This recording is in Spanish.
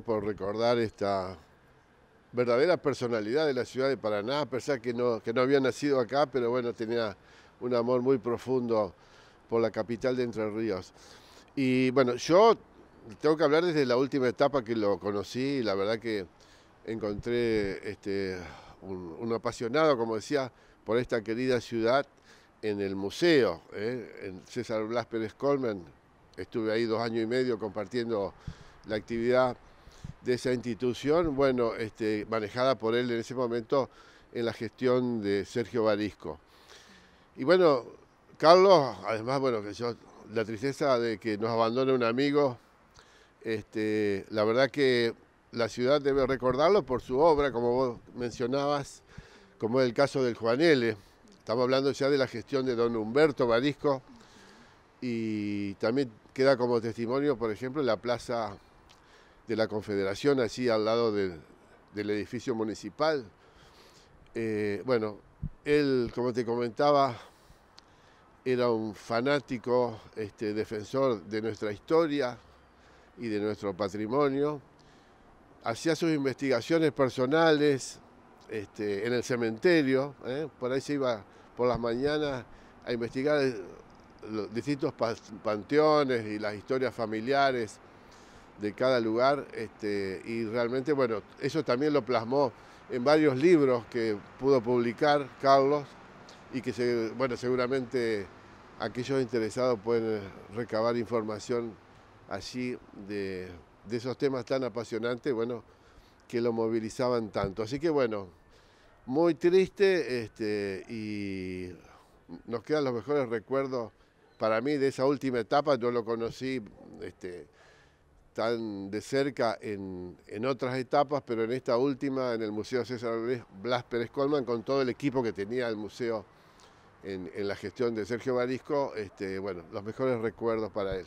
Por recordar esta verdadera personalidad de la ciudad de Paraná, a pesar que no, que no había nacido acá, pero bueno, tenía un amor muy profundo por la capital de Entre Ríos. Y bueno, yo tengo que hablar desde la última etapa que lo conocí la verdad que encontré este, un, apasionado, como decía, por esta querida ciudad en el museo, ¿eh? en César Blas Pérez Colmen Estuve ahí dos años y medio compartiendo la actividad de esa institución, bueno, este, manejada por él en ese momento en la gestión de Sergio Barisco. Y bueno, Carlos, además, bueno, la tristeza de que nos abandone un amigo, este, la verdad que la ciudad debe recordarlo por su obra, como vos mencionabas, como es el caso del L. Estamos hablando ya de la gestión de don Humberto Barisco y también queda como testimonio, por ejemplo, la plaza de la Confederación, así al lado del edificio municipal. Eh, bueno, él, como te comentaba, era un fanático este, defensor de nuestra historia y de nuestro patrimonio. Hacía sus investigaciones personales este, en el cementerio, ¿eh? por ahí se iba por las mañanas a investigar eh, los distintos panteones y las historias familiares de cada lugar este, y realmente, bueno, eso también lo plasmó en varios libros que pudo publicar Carlos y que, se, bueno, seguramente aquellos interesados pueden recabar información allí de, esos temas tan apasionantes, bueno, que lo movilizaban tanto. Así que bueno, muy triste este, y nos quedan los mejores recuerdos para mí de esa última etapa. Yo lo conocí este, están de cerca en, otras etapas, pero en esta última, en el Museo César Blas Pérez Colman, con todo el equipo que tenía el museo en, la gestión de Sergio Barisco, este, bueno, los mejores recuerdos para él.